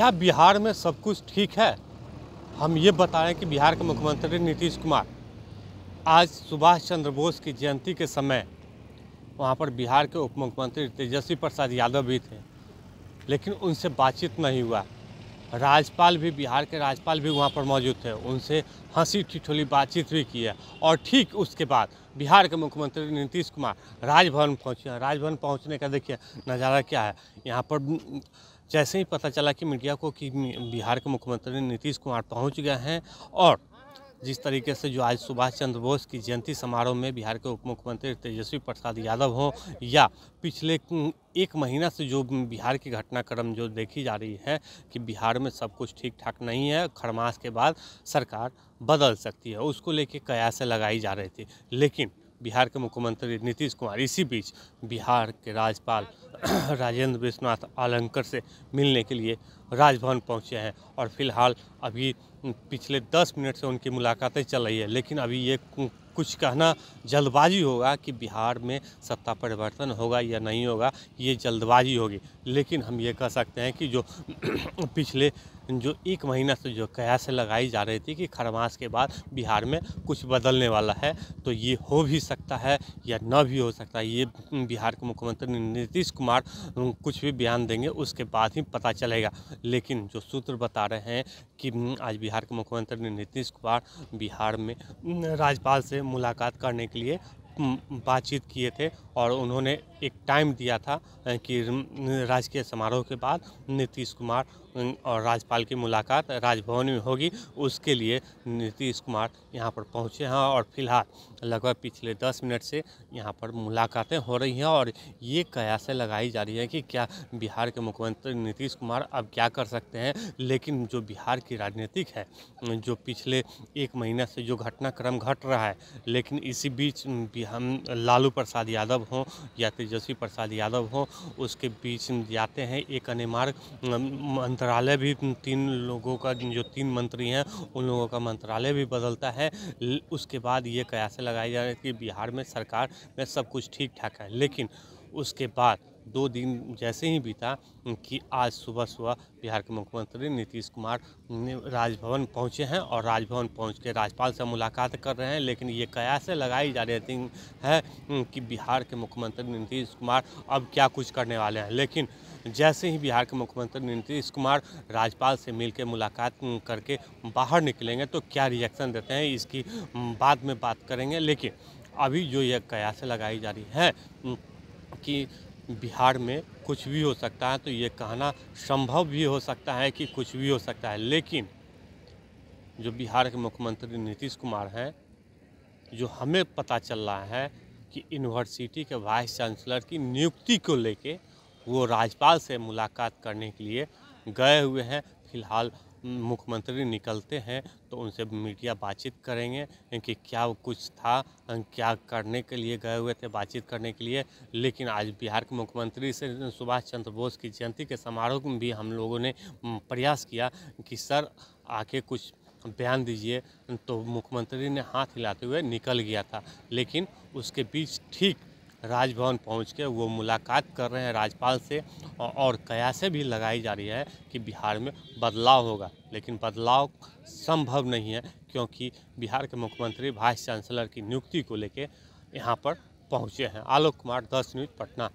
क्या बिहार में सब कुछ ठीक है हम ये बता रहे हैं कि बिहार के मुख्यमंत्री नीतीश कुमार आज सुभाष चंद्र बोस की जयंती के समय वहाँ पर बिहार के उप मुख्यमंत्री तेजस्वी प्रसाद यादव भी थे लेकिन उनसे बातचीत नहीं हुआ राज्यपाल भी बिहार के राज्यपाल भी वहाँ पर मौजूद थे उनसे हंसी ठिठोली बातचीत भी की है और ठीक उसके बाद बिहार के मुख्यमंत्री नीतीश कुमार राजभवन पहुँचे हैं राजभवन पहुँचने का देखिए नज़ारा क्या है यहाँ पर जैसे ही पता चला कि मीडिया को कि बिहार के मुख्यमंत्री नीतीश कुमार पहुंच गए हैं और जिस तरीके से जो आज सुभाष चंद्र बोस की जयंती समारोह में बिहार के उप मुख्यमंत्री तेजस्वी प्रसाद यादव हों या पिछले एक महीना से जो बिहार की घटनाक्रम जो देखी जा रही है कि बिहार में सब कुछ ठीक ठाक नहीं है खरमास के बाद सरकार बदल सकती है उसको लेके कयासें लगाई जा रही थी लेकिन बिहार के मुख्यमंत्री नीतीश कुमार इसी बीच बिहार के राज्यपाल राजेंद्र विश्वनाथ आलंकर से मिलने के लिए राजभवन पहुंचे हैं और फिलहाल अभी पिछले दस मिनट से उनकी मुलाकातें चल रही है लेकिन अभी ये कुछ कहना जल्दबाजी होगा कि बिहार में सत्ता परिवर्तन होगा या नहीं होगा ये जल्दबाजी होगी लेकिन हम ये कह सकते हैं कि जो पिछले जो एक महीना से जो कयास लगाई जा रही थी कि खरमास के बाद बिहार में कुछ बदलने वाला है तो ये हो भी सकता है या न भी हो सकता है ये बिहार के मुख्यमंत्री नीतीश कुमार कुछ भी बयान देंगे उसके बाद ही पता चलेगा लेकिन जो सूत्र बता रहे हैं कि हम्म, आज बिहार के मुख्यमंत्री नीतीश कुमार बिहार में हम्म, राज्यपाल से मुलाकात करने के लिए बातचीत किए थे और उन्होंने एक टाइम दिया था कि राजकीय समारोह के बाद नीतीश कुमार और राजपाल की मुलाकात राजभवन में होगी उसके लिए नीतीश कुमार यहाँ पर पहुँचे हैं और फिलहाल लगभग पिछले दस मिनट से यहाँ पर मुलाकातें हो रही हैं और ये कयासें लगाई जा रही है कि क्या बिहार के मुख्यमंत्री नीतीश कुमार अब क्या कर सकते हैं लेकिन जो बिहार की राजनीतिक है जो पिछले एक महीना से जो घटनाक्रम घट रहा है लेकिन इसी बीच बिहार हम लालू प्रसाद यादव हों या तेजस्वी प्रसाद यादव हों उसके बीच जाते हैं एक अनिमार्ग मंत्रालय भी तीन लोगों का जो तीन मंत्री हैं उन लोगों का मंत्रालय भी बदलता है उसके बाद ये कयास लगाए जा हैं कि बिहार में सरकार में सब कुछ ठीक ठाक है लेकिन उसके बाद दो दिन जैसे ही बीता कि आज सुबह सुबह बिहार के मुख्यमंत्री नीतीश कुमार राजभवन पहुंचे हैं और राजभवन पहुंच के राज्यपाल से मुलाकात कर रहे हैं लेकिन ये कयासें लगाई जा रही है कि बिहार के मुख्यमंत्री नीतीश कुमार अब क्या कुछ करने वाले हैं लेकिन जैसे ही बिहार के मुख्यमंत्री नीतीश कुमार राज्यपाल से मिलकर मुलाकात करके बाहर निकलेंगे तो क्या रिएक्शन देते हैं इसकी बाद में बात करेंगे लेकिन अभी जो ये कयासें लगाई जा रही है कि बिहार में कुछ भी हो सकता है तो ये कहना संभव भी हो सकता है कि कुछ भी हो सकता है लेकिन जो बिहार के मुख्यमंत्री नीतीश कुमार हैं जो हमें पता चल रहा है कि यूनिवर्सिटी के वाइस चांसलर की नियुक्ति को लेके वो राज्यपाल से मुलाकात करने के लिए गए हुए हैं फिलहाल मुख्यमंत्री निकलते हैं तो उनसे मीडिया बातचीत करेंगे कि क्या कुछ था क्या करने के लिए गए हुए थे बातचीत करने के लिए लेकिन आज बिहार के मुख्यमंत्री से सुभाष चंद्र बोस की जयंती के समारोह में भी हम लोगों ने प्रयास किया कि सर आके कुछ बयान दीजिए तो मुख्यमंत्री ने हाथ हिलाते हुए निकल गया था लेकिन उसके बीच ठीक राजभवन पहुंच के वो मुलाकात कर रहे हैं राज्यपाल से और कयासें भी लगाई जा रही है कि बिहार में बदलाव होगा लेकिन बदलाव संभव नहीं है क्योंकि बिहार के मुख्यमंत्री वाइस चांसलर की नियुक्ति को लेकर यहाँ पर पहुँचे हैं आलोक कुमार दस न्यूज पटना